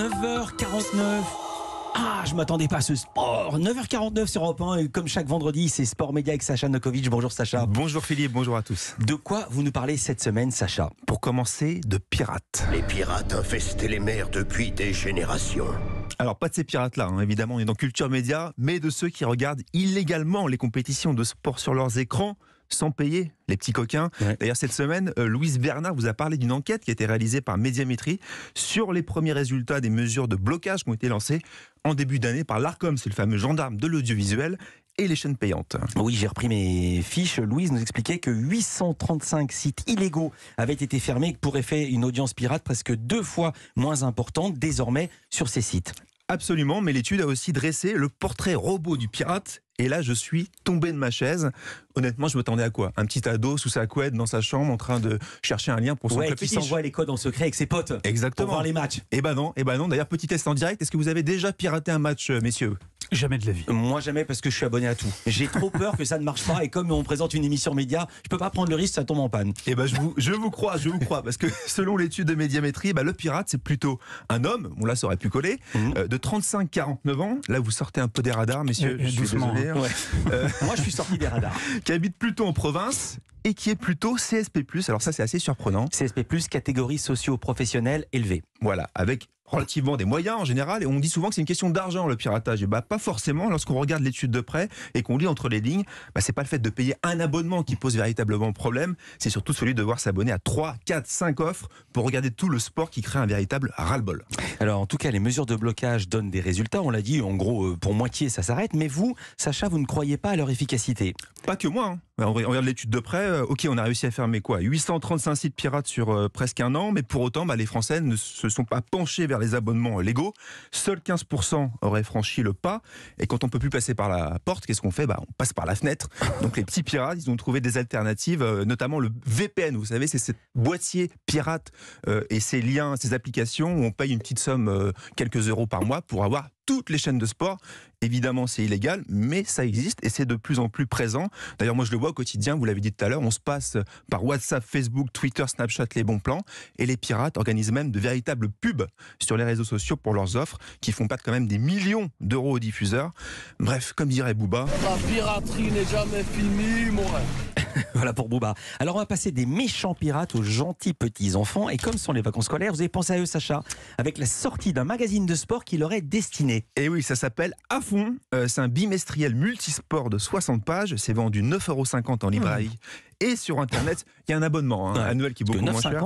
9h49. Ah, je m'attendais pas à ce sport. 9h49 sur Europe 1 et comme chaque vendredi, c'est Sport Média avec Sacha Nokovic. Bonjour Sacha. Bonjour Philippe, bonjour à tous. De quoi vous nous parlez cette semaine Sacha Pour commencer, de pirates. Les pirates infestaient les mers depuis des générations. Alors pas de ces pirates-là, hein, évidemment, on est dans Culture Média, mais de ceux qui regardent illégalement les compétitions de sport sur leurs écrans sans payer les petits coquins. D'ailleurs, cette semaine, euh, Louise Bernard vous a parlé d'une enquête qui a été réalisée par Médiamétrie sur les premiers résultats des mesures de blocage qui ont été lancées en début d'année par l'ARCOM, c'est le fameux gendarme de l'audiovisuel, et les chaînes payantes. Oui, j'ai repris mes fiches. Louise nous expliquait que 835 sites illégaux avaient été fermés pour effet une audience pirate presque deux fois moins importante désormais sur ces sites. Absolument, mais l'étude a aussi dressé le portrait robot du pirate. Et là, je suis tombé de ma chaise. Honnêtement, je m'attendais à quoi Un petit ado sous sa couette dans sa chambre en train de chercher un lien pour son ouais, qui s'envoie les codes en secret avec ses potes. Exactement. Pour voir les matchs. Eh ben non, eh ben non. D'ailleurs, petit test en direct. Est-ce que vous avez déjà piraté un match, euh, messieurs Jamais de la vie. Moi, jamais parce que je suis abonné à tout. J'ai trop peur que ça ne marche pas et comme on présente une émission média, je peux pas prendre le risque, ça tombe en panne. Et eh ben, je vous, je vous crois, je vous crois parce que selon l'étude de médiamétrie, bah, le pirate, c'est plutôt un homme, Bon là, ça aurait pu coller, mmh. euh, de 35-49 ans. Là, vous sortez un peu des radars, messieurs. Euh, euh, je suis désolé. Hein. Hein. Moi, je suis sorti des radars. Qui habite plutôt en province et qui est plutôt CSP+. Alors ça, c'est assez surprenant. CSP+, catégorie socio-professionnelle élevée. Voilà, avec relativement des moyens en général, et on dit souvent que c'est une question d'argent le piratage. Et bah pas forcément lorsqu'on regarde l'étude de près et qu'on lit entre les lignes, bah c'est pas le fait de payer un abonnement qui pose véritablement problème, c'est surtout celui de devoir s'abonner à 3, 4, 5 offres pour regarder tout le sport qui crée un véritable ras-le-bol. Alors en tout cas, les mesures de blocage donnent des résultats, on l'a dit, en gros euh, pour moitié ça s'arrête, mais vous, Sacha, vous ne croyez pas à leur efficacité Pas que moi. Hein. Bah, on regarde l'étude de près, euh, ok, on a réussi à fermer quoi 835 sites pirates sur euh, presque un an, mais pour autant, bah, les Français ne se sont pas penchés vers les abonnements euh, légaux. Seuls 15% auraient franchi le pas. Et quand on peut plus passer par la porte, qu'est-ce qu'on fait bah, On passe par la fenêtre. Donc les petits pirates, ils ont trouvé des alternatives, notamment le VPN. Vous savez, c'est ce boîtier pirate et ses liens, ces applications où on paye une petite somme, quelques euros par mois, pour avoir toutes les chaînes de sport. Évidemment, c'est illégal, mais ça existe et c'est de plus en plus présent. D'ailleurs, moi, je le vois au quotidien, vous l'avez dit tout à l'heure, on se passe par WhatsApp, Facebook, Twitter, Snapchat, les bons plans. Et les pirates organisent même de véritables pubs sur les réseaux sociaux pour leurs offres qui font perdre quand même des millions d'euros aux diffuseurs. Bref, comme dirait Booba. La piraterie n'est jamais finie, mon voilà pour Bouba. Alors on va passer des méchants pirates aux gentils petits enfants. Et comme sont les vacances scolaires, vous avez pensé à eux, Sacha, avec la sortie d'un magazine de sport qui leur est destiné. Et eh oui, ça s'appelle À fond. Euh, c'est un bimestriel multisport de 60 pages. C'est vendu 9,50€ en hmm. librairie. Et sur Internet, il y a un abonnement hein, annuel qui est beaucoup moins cher.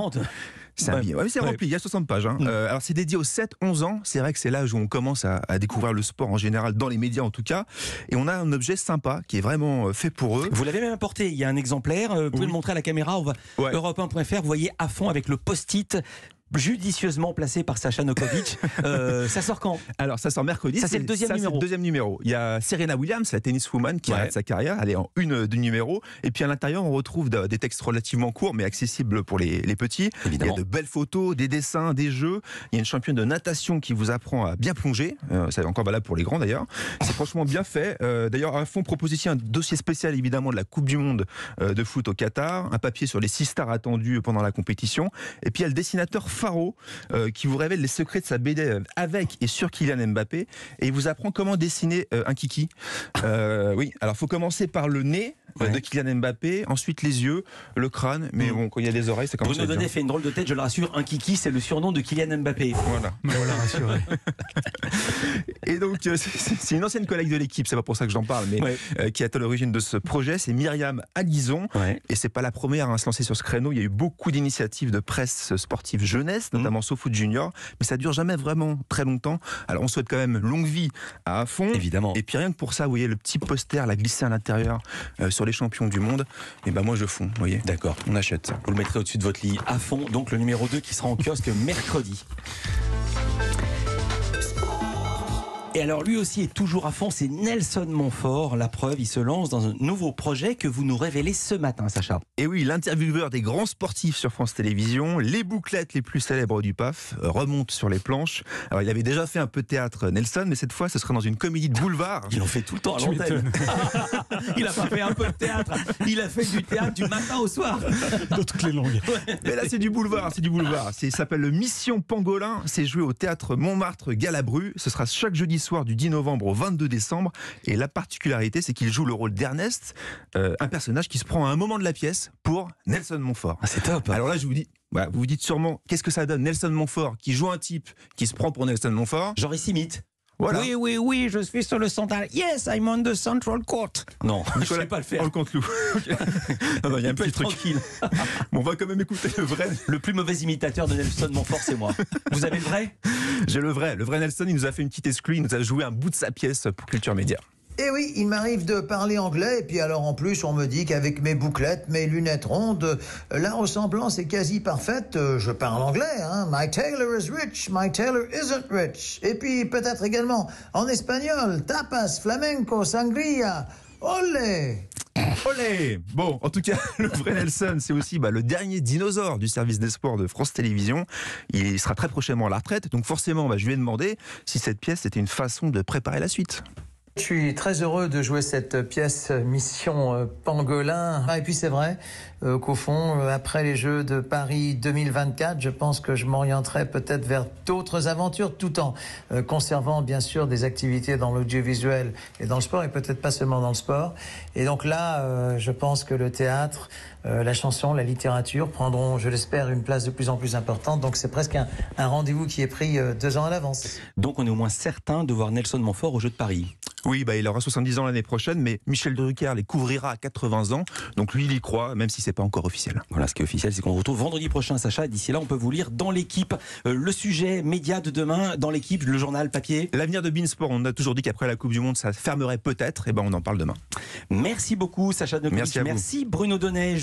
C'est rempli, il y a 60 pages. Hein. Mm. Euh, alors c'est dédié aux 7-11 ans. C'est vrai que c'est l'âge où on commence à, découvrir le sport en général, dans les médias en tout cas. Et on a un objet sympa qui est vraiment euh, fait pour eux. Vous l'avez même apporté, il y a un exemplaire. Euh, vous pouvez le montrer à la caméra, on europe1.fr, vous voyez à fond avec le post-it judicieusement placé par Sacha Nokovic. Euh, ça sort quand Alors, ça sort mercredi. Ça, c'est le deuxième numéro. deuxième numéro. Il y a Serena Williams, la tenniswoman, qui a sa carrière. Elle est en une du numéro. Et puis, à l'intérieur, on retrouve des textes relativement courts, mais accessibles pour les, les petits. Il y a de belles photos, des dessins, des jeux. Il y a une championne de natation qui vous apprend à bien plonger. Euh, c'est encore valable pour les grands, d'ailleurs. C'est franchement bien fait. Euh, d'ailleurs, à fond ici un dossier spécial, évidemment, de la Coupe du Monde de foot au Qatar. Un papier sur les six stars attendues pendant la compétition. Et puis, il y a le dessinateur Faro euh, qui vous révèle les secrets de sa BD avec et sur Kylian Mbappé et il vous apprend comment dessiner euh, un kiki. Euh, oui, alors faut commencer par le nez de Kylian Mbappé, ensuite les yeux, le crâne, mais mm. bon, quand il y a des oreilles, c'est comme ça. Bruno fait une drôle de tête, je le rassure, un kiki, c'est le surnom de Kylian Mbappé. Voilà, l'a rassuré. Et donc, euh, c'est une ancienne collègue de l'équipe, c'est pas pour ça que j'en parle, mais euh, qui est à l'origine de ce projet, c'est Myriam Alizon, Et c'est pas la première à se lancer sur ce créneau. Il y a eu beaucoup d'initiatives de presse sportive jeunesse, mm. notamment mmh. SoFoot Junior, mais ça dure jamais vraiment très longtemps. Alors, on souhaite quand même longue vie à fond. Évidemment. Et puis rien que pour ça, vous voyez le petit poster, la glisser à l'intérieur euh, les champions du monde, et eh ben moi je fonds, vous voyez. D'accord, on achète. Vous le mettrez au-dessus de votre lit à fond, donc le numéro 2 qui sera en kiosque mercredi. Et alors lui aussi est toujours à fond, c'est Nelson Montfort. La preuve, il se lance dans un nouveau projet que vous nous révélez ce matin, Sacha. Et oui, l'intervieweur des grands sportifs sur France Télévisions, les bouclettes les plus célèbres du PAF remonte sur les planches. Alors il avait déjà fait un peu de théâtre, Nelson, mais cette fois ce sera dans une comédie de boulevard. Il en fait tout le temps à l'antenne. il a fait un peu de théâtre, il a fait du théâtre du matin au soir. Dans toutes les langues. Mais là c'est du boulevard, c'est du boulevard. Ça s'appelle Mission Pangolin, c'est joué au théâtre Montmartre Galabru. Ce sera chaque jeudi soir du 10 novembre au 22 décembre. Et la particularité, c'est qu'il joue le rôle d'Ernest, euh, un personnage qui se prend à un moment de la pièce pour Nelson Montfort. Ah, c'est top. Hein. Alors là, je vous dis, vous bah, vous dites sûrement, qu'est-ce que ça donne Nelson Montfort qui joue un type qui se prend pour Nelson Montfort Genre, il s'imite. Oui, oui, oui, je suis sur le central. Yes, I'm on the central court. Non, je ne sais pas le faire. On le compte ah bah, il y a un petit truc. Tranquille. on va quand même écouter le vrai. Le plus mauvais imitateur de Nelson Montfort, c'est moi. Vous avez le vrai J'ai le vrai. Le vrai Nelson, il nous a fait une petite exclue. Il nous a joué un bout de sa pièce pour Culture Média. Et eh oui, il m'arrive de parler anglais, et puis alors en plus, on me dit qu'avec mes bouclettes, mes lunettes rondes, euh, la ressemblance est quasi parfaite. Euh, je parle anglais, hein. My tailor is rich, my tailor isn't rich. Et puis peut-être également en espagnol, tapas, flamenco, sangria. Olé! Olé Bon, en tout cas, le vrai Nelson, c'est aussi bah, le dernier dinosaure du service d'espoir de France Télévisions. Il sera très prochainement à la retraite, donc forcément, bah, je lui ai demandé si cette pièce était une façon de préparer la suite. Je suis très heureux de jouer cette pièce Mission euh, Pangolin. Ah, et puis c'est vrai euh, qu'au fond, euh, après les Jeux de Paris 2024, je pense que je m'orienterai peut-être vers d'autres aventures, tout en conservant bien sûr des activités dans l'audiovisuel et dans le sport, et peut-être pas seulement dans le sport. Et donc là, je pense que le théâtre, la chanson, la littérature prendront, je l'espère, une place de plus en plus importante. Donc c'est presque un, rendez-vous qui est pris deux ans à l'avance. Donc on est au moins certain de voir Nelson Montfort aux Jeux de Paris. Oui, bah, il aura 70 ans l'année prochaine, mais Michel Drucker les couvrira à 80 ans. Donc lui, il y croit, même si c'est pas encore officiel. Voilà, ce qui est officiel, c'est qu'on retrouve vendredi prochain, Sacha. D'ici là, on peut vous lire dans l'équipe euh, le sujet média de demain, dans l'équipe, le journal papier. L'avenir de Beansport, on a toujours dit qu'après la Coupe du Monde, ça fermerait peut-être. Et eh ben, on en parle demain. Merci beaucoup, Sacha de Merci, Merci Bruno Donnet.